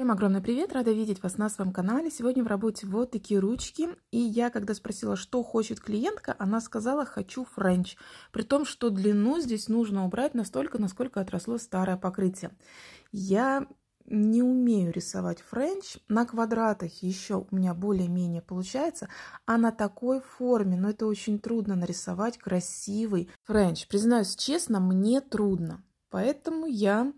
Всем огромный привет, рада видеть вас на своем канале. Сегодня в работе вот такие ручки. И я, когда спросила, что хочет клиентка, она сказала, хочу френч. При том, что длину здесь нужно убрать настолько, насколько отросло старое покрытие. Я не умею рисовать френч. На квадратах еще у меня более-менее получается, а на такой форме, но ну, это очень трудно нарисовать красивый френч. Признаюсь честно, мне трудно. Поэтому я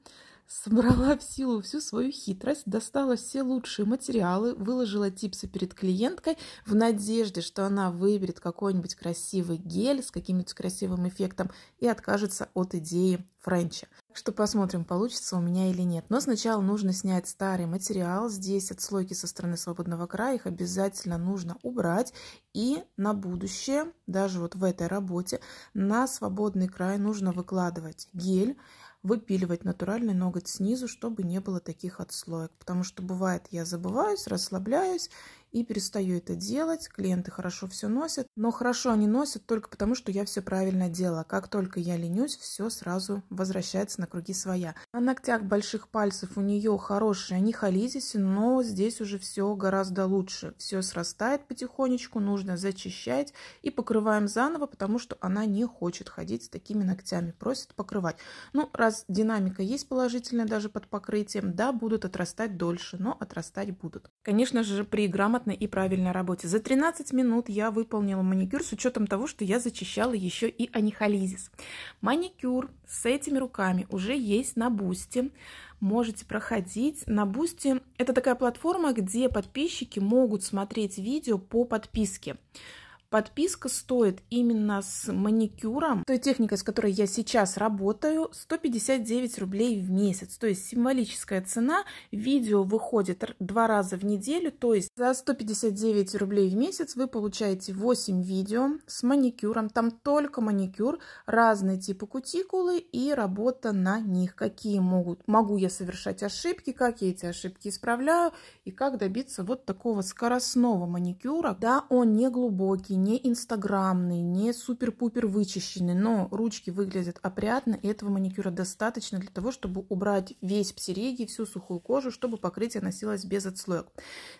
Собрала в силу всю свою хитрость, достала все лучшие материалы, выложила типсы перед клиенткой в надежде, что она выберет какой-нибудь красивый гель с каким-нибудь красивым эффектом и откажется от идеи френча. Так что посмотрим, получится у меня или нет. Но сначала нужно снять старый материал. Здесь отслойки со стороны свободного края, их обязательно нужно убрать. И на будущее, даже вот в этой работе, на свободный край нужно выкладывать гель, выпиливать натуральный ноготь снизу, чтобы не было таких отслоек. Потому что бывает, я забываюсь, расслабляюсь и перестаю это делать. Клиенты хорошо все носят, но хорошо они носят только потому, что я все правильно делала. Как только я ленюсь, все сразу возвращается на круги своя. На ногтях больших пальцев у нее хорошие, они хализиси, но здесь уже все гораздо лучше. Все срастает потихонечку, нужно зачищать и покрываем заново, потому что она не хочет ходить с такими ногтями, просит покрывать. Ну, раз динамика есть положительная даже под покрытием, да, будут отрастать дольше, но отрастать будут. Конечно же, при грамотном грамотной и правильной работе. За 13 минут я выполнила маникюр с учетом того, что я зачищала еще и анихолизис. Маникюр с этими руками уже есть на Бусте. Можете проходить. На Бусте это такая платформа, где подписчики могут смотреть видео по подписке. Подписка стоит именно с маникюром, той техникой, с которой я сейчас работаю, 159 рублей в месяц. То есть символическая цена. Видео выходит два раза в неделю. То есть за 159 рублей в месяц вы получаете 8 видео с маникюром. Там только маникюр, разные типы кутикулы и работа на них. Какие могут, могу я совершать ошибки, как я эти ошибки исправляю и как добиться вот такого скоростного маникюра. Да, он не глубокий, не инстаграмный, не супер-пупер вычищенный, но ручки выглядят опрятно, и этого маникюра достаточно для того, чтобы убрать весь псиреги, всю сухую кожу, чтобы покрытие носилось без отслоек.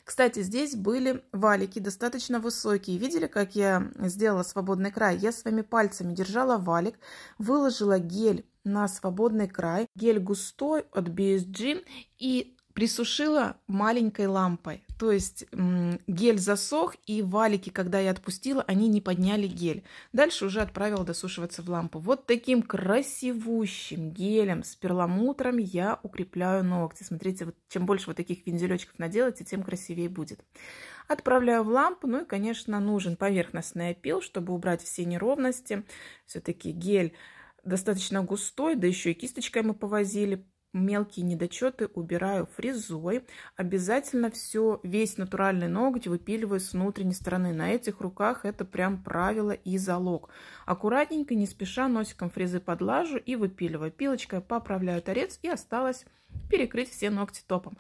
Кстати, здесь были валики достаточно высокие. Видели, как я сделала свободный край? Я своими пальцами держала валик, выложила гель на свободный край. Гель густой от BSG и присушила маленькой лампой. То есть гель засох, и валики, когда я отпустила, они не подняли гель. Дальше уже отправила досушиваться в лампу. Вот таким красивущим гелем с перламутром я укрепляю ногти. Смотрите, вот чем больше вот таких вензелечков наделаете, тем красивее будет. Отправляю в лампу. Ну и, конечно, нужен поверхностный опил, чтобы убрать все неровности. Все-таки гель достаточно густой, да еще и кисточкой мы повозили мелкие недочеты убираю фрезой. Обязательно все, весь натуральный ноготь выпиливаю с внутренней стороны. На этих руках это прям правило и залог. Аккуратненько, не спеша, носиком фрезы подлажу и выпиливаю. Пилочкой поправляю торец и осталось перекрыть все ногти топом.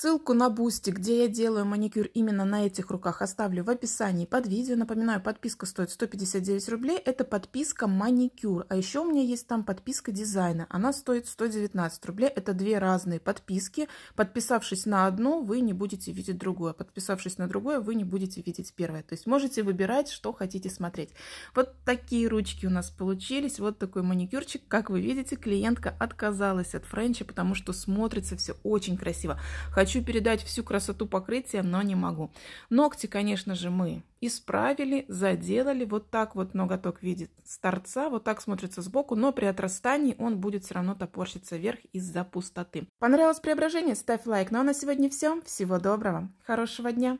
Ссылку на Бусти, где я делаю маникюр именно на этих руках, оставлю в описании под видео. Напоминаю, подписка стоит 159 рублей. Это подписка маникюр. А еще у меня есть там подписка дизайна. Она стоит 119 рублей. Это две разные подписки. Подписавшись на одну, вы не будете видеть другую, Подписавшись на другую, вы не будете видеть первое. То есть можете выбирать, что хотите смотреть. Вот такие ручки у нас получились. Вот такой маникюрчик. Как вы видите, клиентка отказалась от френча, потому что смотрится все очень красиво. Хочу Хочу передать всю красоту покрытия, но не могу. Ногти, конечно же, мы исправили, заделали. Вот так вот ноготок видит с торца, вот так смотрится сбоку, но при отрастании он будет все равно топорщиться вверх из-за пустоты. Понравилось преображение? Ставь лайк. Ну а на сегодня все. Всего доброго, хорошего дня!